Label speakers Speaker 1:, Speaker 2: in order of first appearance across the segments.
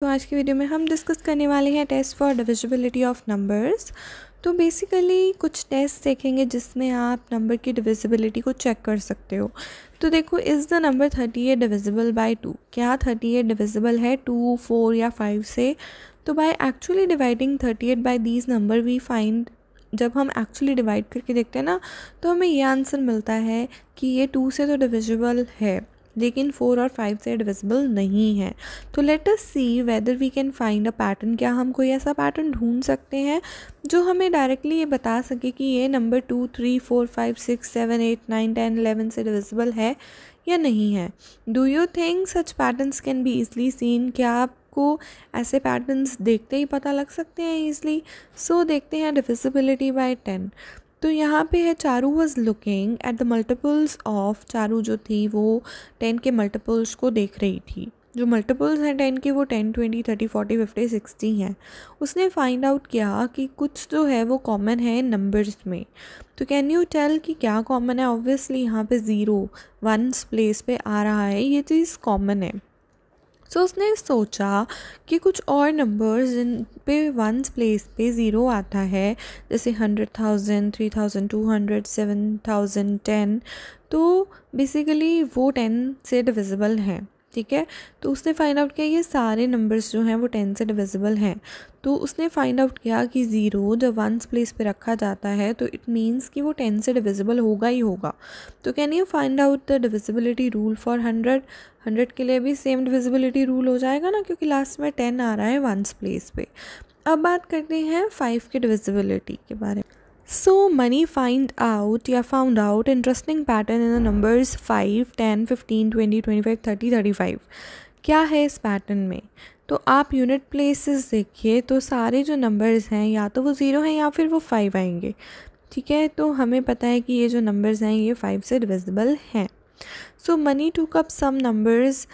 Speaker 1: तो आज की वीडियो में हम डिस्कस करने वाले हैं test for divisibility of numbers तो बेसिकली कुछ टेस्ट देखेंगे जिसमें आप नंबर की डिविजिबिलिटी को चेक कर सकते हो तो देखो is the number thirty eight divisible by two क्या थर्टी एट डिविजिबल है टू फोर या फाइव से तो by actually dividing thirty eight by these number we find जब हम एक्चुअली डिवाइड करके देखते हैं ना तो हमें ये आंसर मिलता है कि ये टू से तो डिविजिबल है लेकिन फ़ोर और फाइव से डिविजिबल नहीं है तो let us see whether we can find a pattern क्या हम कोई ऐसा पैटर्न ढूंढ सकते हैं जो हमें डायरेक्टली ये बता सके कि ये number two three four five six seven eight nine ten eleven से डिविजिबल है या नहीं है do you think such patterns can be easily seen क्या आपको ऐसे पैटर्न्स देखते ही पता लग सकते हैं ईजली सो so, देखते हैं डिविजिबिलिटी बाय टेन तो यहाँ पे है Charu was looking at the multiples of Charu जो थी वो टेन के मल्टीपल्स को देख रही थी जो मल्टीपल्स हैं टेन के वो ten twenty thirty forty fifty sixty हैं उसने फाइंड आउट किया कि कुछ जो तो है वो कॉमन है नंबर्स में तो कैन यू टेल कि क्या कॉमन है ऑब्वियसली यहाँ पे ज़ीरो वंस प्लेस पे आ रहा है ये चीज़ कॉमन है सो so, उसने सोचा कि कुछ और नंबर्स जिन पे वंस प्लेस पे ज़ीरो आता है जैसे hundred thousand three thousand two hundred seven thousand ten तो बेसिकली वो टेन से डिविजिबल हैं ठीक है तो उसने फाइंड आउट किया ये सारे नंबर्स जो हैं वो टेन से डिविजिबल हैं तो उसने फाइंड आउट किया कि ज़ीरो जब वंस प्लेस पे रखा जाता है तो इट मीन्स कि वो टेन से डिविजिबल होगा ही होगा तो can you find out the divisibility rule for hundred hundred के लिए भी सेम डिविजिबिलिटी रूल हो जाएगा ना क्योंकि लास्ट में टेन आ रहा है वंस प्लेस पे अब बात करते हैं फाइव के डिविजिबिलिटी के बारे में सो मनी फाइंड आउट या found found out interesting pattern numbers five ten fifteen twenty twenty five thirty thirty five क्या है इस पैटर्न में तो आप यूनिट प्लेसेस देखिए तो सारे जो नंबर्स हैं या तो वो ज़ीरो हैं या फिर वो फाइव आएंगे ठीक है तो हमें पता है कि ये जो नंबर्स हैं ये फाइव से डिविजिबल हैं so Mani took up some numbers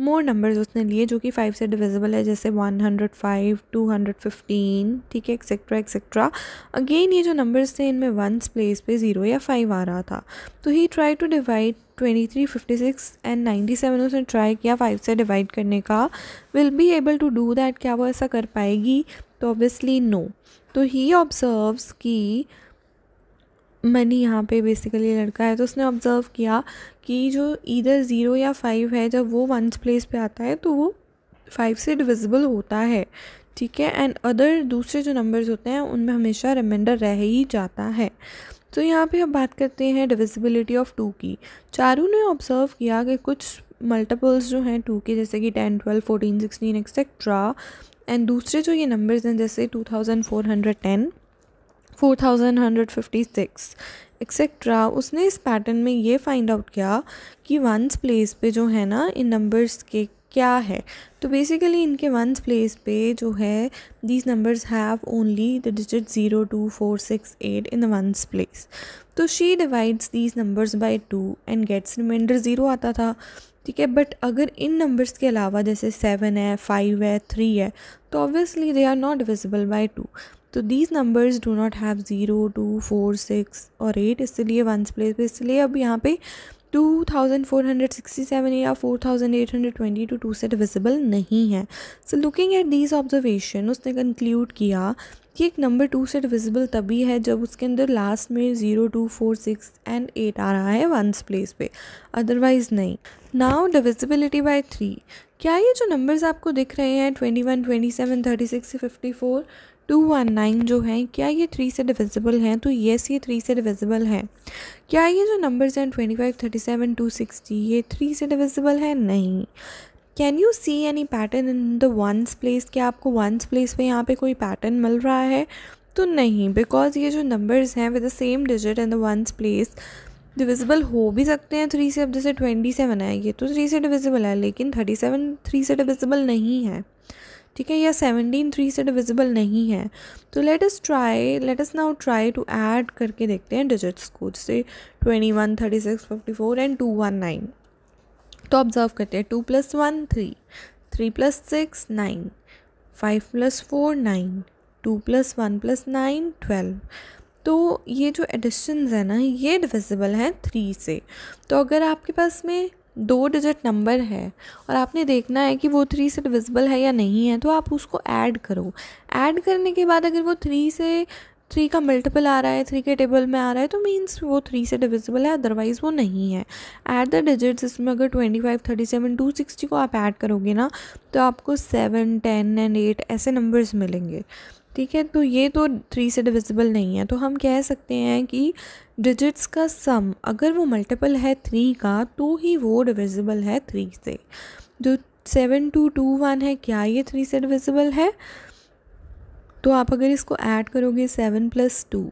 Speaker 1: more numbers उसने लिए जो कि फ़ाइव से डिविजिबल है जैसे one hundred five two hundred fifteen ठीक है एक्सेट्रा एक्सेट्रा अगेन ये जो नंबर्स थे इनमें वंस प्लेस पे ज़ीरो या फाइव आ रहा था तो he try to divide twenty three fifty six and ninety seven उसने ट्राई किया फाइव से डिवाइड करने का will be able to do that क्या वो ऐसा कर पाएगी तो ऑब्वियसली नो no. तो ही ऑब्जर्व्स की मनी यहाँ पे बेसिकली लड़का है तो उसने ऑब्ज़र्व किया कि जो इधर ज़ीरो या फाइव है जब वो वंस प्लेस पे आता है तो वो फाइव से डिविजिबल होता है ठीक है एंड अदर दूसरे जो नंबर्स होते हैं उनमें हमेशा रिमाइंडर रह ही जाता है तो यहाँ पे हम बात करते हैं डिविजिबिलिटी ऑफ टू की चारू ने ऑब्ज़र्व किया कि कुछ मल्टीपल्स जो हैं टू के जैसे कि ten twelve fourteen sixteen et cetera and दूसरे जो ये नंबर्स हैं जैसे two thousand four hundred ten 4156 et cetera उसने इस पैटर्न में ये फाइंड आउट किया कि वंस प्लेस पे जो है ना इन नंबर्स के क्या है तो बेसिकली इनके वंस प्लेस पे जो है these numbers have only the digit zero two four six eight in ones place तो she divides these numbers by two and gets remainder zero आता था ठीक है बट अगर इन नंबर्स के अलावा जैसे सेवन है फाइव है थ्री है तो obviously they are not divisible by two तो these numbers do not have zero two four six और एट इसलिए वंस प्लेस पे इसलिए अब यहाँ पे two thousand four hundred sixty seven या four thousand eight hundred twenty two two सेट विजिबल नहीं है so looking at these observation उसने कंक्लूड किया कि एक नंबर टू सेट विजिबल तभी है जब उसके अंदर लास्ट में zero two four six and eight आ रहा है वंस प्लेस पे अदरवाइज़ नहीं नाउ डिविजिबिलिटी बाय थ्री क्या ये जो नंबर्स आपको दिख रहे हैं twenty one twenty seven thirty six fifty four two one nine जो है क्या ये थ्री से डिविजिबल हैं तो येस ये थ्री से डिविजिबल हैं क्या ये जो नंबर्स हैं twenty five thirty seven two sixty ये थ्री से डिविजिबल है नहीं can you see any pattern in the ones place क्या आपको वंस प्लेस पे यहाँ पे कोई पैटर्न मिल रहा है तो नहीं बिकॉज ये जो नंबर्स हैं with the same digit in the ones place divisible हो भी सकते हैं थ्री से अब जैसे ट्वेंटी सेवन है ये तो थ्री से डिविजिबल है लेकिन थर्टी सेवन थ्री से डिविजिबल नहीं है ठीक है या सेवनटीन थ्री से डिविजिबल नहीं है तो let us try let us now try to add करके देखते हैं डिजिट्स को जैसे twenty one thirty six fifty four and two one nine तो ऑब्जर्व करते हैं two plus one three three plus six nine five plus four nine two plus one plus nine twelve तो ये जो एडिशन्स है ना ये डिविजिबल हैं थ्री से तो अगर आपके पास में दो डिजिट नंबर है और आपने देखना है कि वो थ्री से डिविजिबल है या नहीं है तो आप उसको ऐड करो ऐड करने के बाद अगर वो थ्री से थ्री का मल्टीपल आ रहा है थ्री के टेबल में आ रहा है तो मीन्स वो थ्री से डिविजिबल है अदरवाइज़ वो नहीं है ऐट द डिजिट्स इसमें अगर twenty five thirty seven two sixty को आप ऐड करोगे ना तो आपको सेवन टेन एंड एट ऐसे नंबर्स मिलेंगे ठीक है तो ये तो थ्री से डिविजिबल नहीं है तो हम कह सकते हैं कि डिजिट्स का सम अगर वो मल्टीपल है थ्री का तो ही वो डिविजिबल है थ्री से जो सेवन टू टू वन है क्या ये थ्री से डिविजिबल है तो आप अगर इसको ऐड करोगे सेवन प्लस टू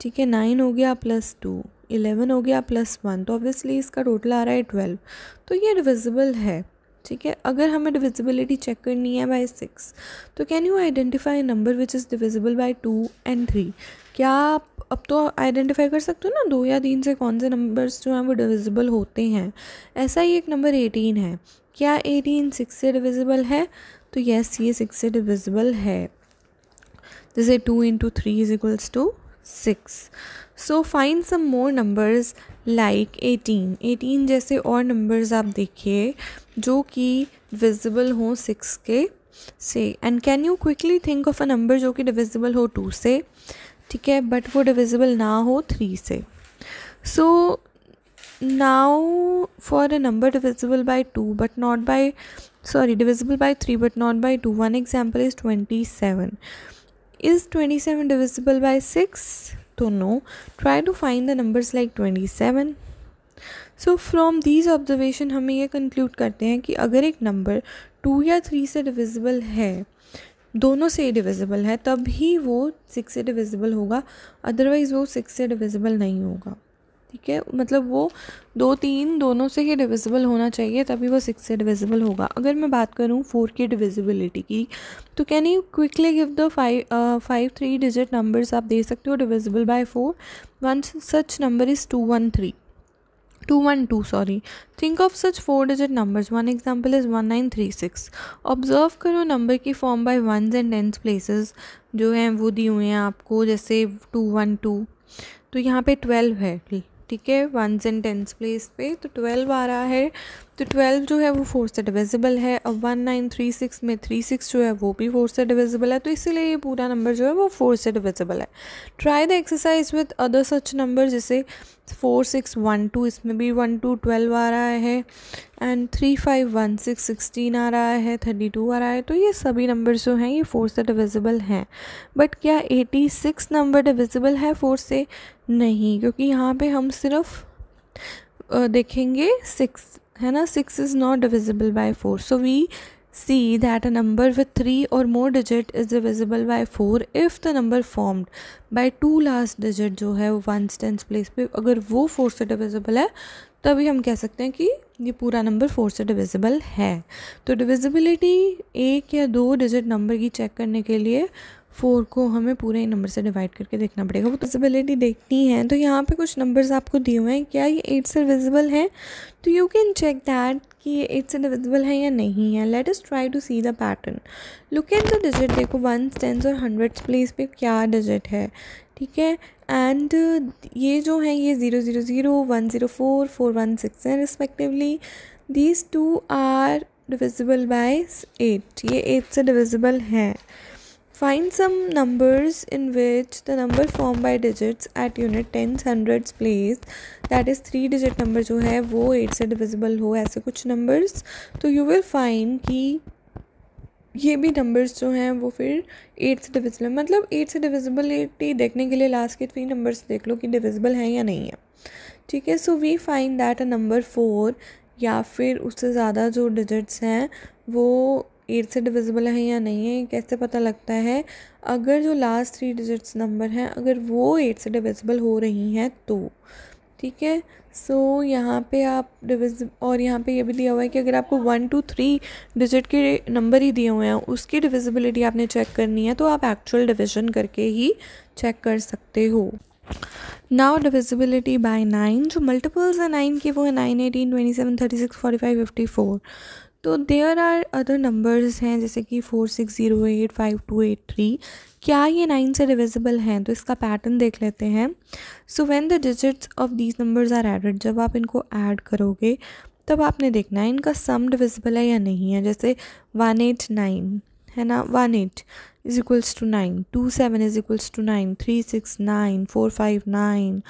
Speaker 1: ठीक है नाइन हो गया प्लस टू इलेवन हो गया प्लस वन तो ऑब्वियसली इसका टोटल आ रहा है ट्वेल्व तो ये डिविजिबल है ठीक है अगर हमें डिविजिबिलिटी चेक करनी है बाय सिक्स तो can you identify number which is divisible by two and three क्या आप अब तो आइडेंटिफाई कर सकते हो ना दो या तीन से कौन से नंबर्स जो हैं वो डिविजिबल होते हैं ऐसा ही एक नंबर एटीन है क्या एटीन सिक्स से डिविजिबल है तो येस ये सिक्स से डिविजिबल है जैसे two into three is equals to six so find some more numbers like eighteen eighteen जैसे और नंबर्स आप देखिए जो कि डिविजिबल हो सिक्स के से and can you quickly think of a number जो कि डिविजिबल हो टू से ठीक है बट वो डिविजिबल ना हो थ्री से so now for a number divisible by two but not by sorry divisible by three but not by two one example is twenty seven is twenty seven divisible by six तो no try to find the numbers like twenty seven so from these observation हमें ये conclude करते हैं कि अगर एक number two या three से डिविजिबल है दोनों से डिविजिबल है तब ही वो सिक्स से डिविजिबल होगा अदरवाइज़ वो सिक्स से डिविजिबल नहीं होगा ठीक है मतलब वो दो तीन दोनों से ही डिविजिबल होना चाहिए तभी वो सिक्स से डिविजिबल होगा अगर मैं बात करूँ फोर की डिविजिबिलिटी की तो can you quickly give the five five three digit numbers आप दे सकते हो divisible by four one such number is two one three two one two sorry think of such four digit numbers one example is one nine three six observe करो number की form by ones and tens places जो हैं वो दिए हुए हैं आपको जैसे टू वन टू तो यहाँ पे ट्वेल्व है ठीक है वंस एंड टेंस प्लेस पे तो ट्वेल्व आ रहा है तो ट्वेल्व जो है वो फोर से डिविजिबल है और वन नाइन थ्री सिक्स में थ्री सिक्स जो है वो भी फोर से डिविजिबल है तो इसीलिए ये पूरा नंबर जो है वो फोर से डिविजिबल है try the exercise with other such number जैसे फोर सिक्स वन टू इसमें भी वन टू ट्वेल्व आ रहा है and three five one six sixteen आ रहा है थर्टी टू आ रहा है तो ये सभी नंबर जो हैं ये फोर से डिविजिबल हैं बट क्या एटी सिक्स नंबर डिविजिबल है फोर से नहीं क्योंकि यहाँ पर हम सिर्फ देखेंगे सिक्स है ना six is not divisible by four so we see that a number with three और more digit is divisible by four if the number formed by two last digit जो है वो वन टेंस प्लेस पे अगर वो four से divisible है तभी हम कह सकते हैं कि ये पूरा नंबर फोर से डिविजिबल है तो डिविजिबिलिटी एक या दो डिजिट नंबर की चेक करने के लिए फोर को हमें पूरे नंबर से डिवाइड करके देखना पड़ेगा वो विजिबिलिटी तो देखनी है तो यहाँ पे कुछ नंबर्स आपको दिए हुए हैं क्या ये एट से विजिबल है तो यू कैन चेक दैट कि ये एट से डिविजिबल है या नहीं है let us try to see the pattern look at the digit देखो वन टेंस और हंड्रेड प्लेस पे क्या डिजिट है ठीक है एंड ये जो है ये zero zero zero one zero four four one six है respectively these two are divisible by eight ये एट से डिविजिबल है Find some numbers in which the number formed by digits at unit tens hundreds place that is three digit number जो है वो eight से divisible हो ऐसे कुछ numbers तो you will find कि ये भी numbers जो हैं वो फिर एट से divisible मतलब एट से डिविजिबिलिटी देखने के लिए last के थ्री numbers देख लो कि divisible हैं या नहीं है ठीक है so we find that a number four या फिर उससे ज़्यादा जो digits हैं वो एट से डिविजिबल है या नहीं है कैसे पता लगता है अगर जो लास्ट थ्री डिजिट्स नंबर हैं अगर वो एट से डिविजिबल हो रही हैं तो ठीक है सो so, यहाँ पे आप डिविज और यहाँ पे ये यह भी दिया हुआ है कि अगर आपको वन टू थ्री डिजिट के नंबर ही दिए हुए हैं उसकी डिविजिबिलिटी आपने चेक करनी है तो आप एक्चुअल डिविजन करके ही चेक कर सकते हो नाउ डिविजिबिलिटी बाय नाइन जो मल्टीपल्स हैं नाइन के वो है nine eighteen twenty seven thirty six forty five fifty four तो देयर आर अदर नंबर्स हैं जैसे कि four six zero eight five two eight three क्या ये नाइन से डिविजिबल हैं तो इसका पैटर्न देख लेते हैं so when the digits of these numbers are added जब आप इनको ऐड करोगे तब आपने देखना है इनका सम डिविजिबल है या नहीं है जैसे वन एट नाइन है ना one eight is equals to nine two seven is equals to nine three six nine four five nine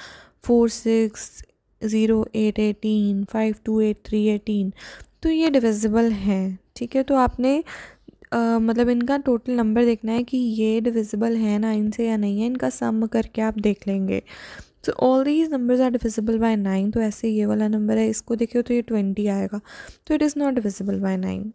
Speaker 1: four six zero eight eighteen five two eight three eighteen तो ये divisible हैं ठीक है तो आपने आ, मतलब इनका टोटल नंबर देखना है कि ये डिविजिबल है नाइन से या नहीं है इनका सम करके आप देख लेंगे so all these numbers are divisible by nine तो ऐसे ये वाला नंबर है इसको देखिए तो ये ट्वेंटी आएगा तो it is not divisible by nine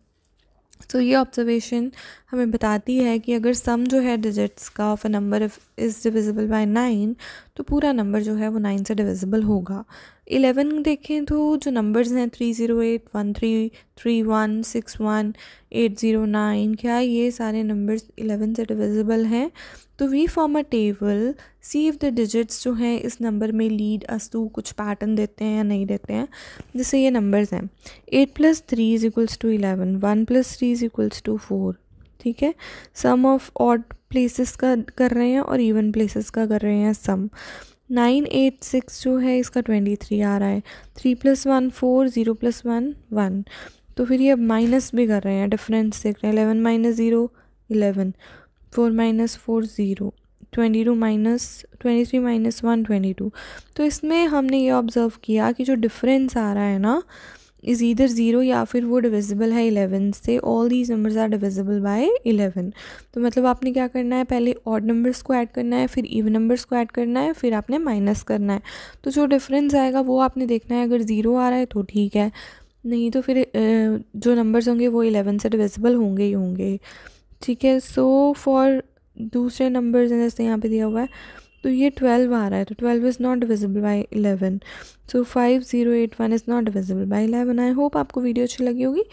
Speaker 1: so ये ऑब्जर्वेशन हमें बताती है कि अगर सम जो है डिजिट्स का of a number is divisible by nine तो पूरा नंबर जो है वो नाइन से डिविजिबल होगा इलेवन देखें तो जो नंबर्स हैं three zero eight one three three one six one eight zero nine क्या ये सारे नंबर्स इलेवन से डिविजिबल हैं तो we form a table see if the digits जो हैं इस नंबर में लीड अस टू कुछ पैटर्न देते हैं या नहीं देते हैं जैसे ये नंबर्स हैं eight plus three is equals to eleven one plus three is equals to four ठीक है सम ऑफ ऑड प्लेसेस का कर रहे हैं और इवन प्लेसेस का कर रहे हैं सम नाइन एट सिक्स जो है इसका ट्वेंटी थ्री आ रहा है three plus one four zero plus one one तो फिर ये अब माइनस भी कर रहे हैं डिफरेंस देख रहे हैं eleven minus zero eleven four minus four zero twenty two minus twenty three minus one twenty two तो इसमें हमने ये ऑब्ज़र्व किया कि जो डिफरेंस आ रहा है ना इज़ इधर ज़ीरो या फिर वो डिविजिबल है इलेवन से all these numbers are divisible by eleven तो मतलब आपने क्या करना है पहले ऑड नंबर्स को ऐड करना है फिर इवन नंबर्स को ऐड करना है फिर आपने माइनस करना है तो जो डिफरेंस आएगा वो आपने देखना है अगर ज़ीरो आ रहा है तो ठीक है नहीं तो फिर जो नंबर्स होंगे वो इलेवन से डिविजिबल होंगे ही होंगे ठीक है सो फॉर दूसरे नंबर्स जैसे यहाँ पे दिया हुआ है तो ये ट्वेल्व आ रहा है तो twelve is not divisible by eleven so five zero eight one is not divisible by eleven I hope आपको वीडियो अच्छी लगी होगी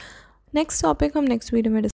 Speaker 1: नेक्स्ट टॉपिक हम नेक्स्ट वीडियो में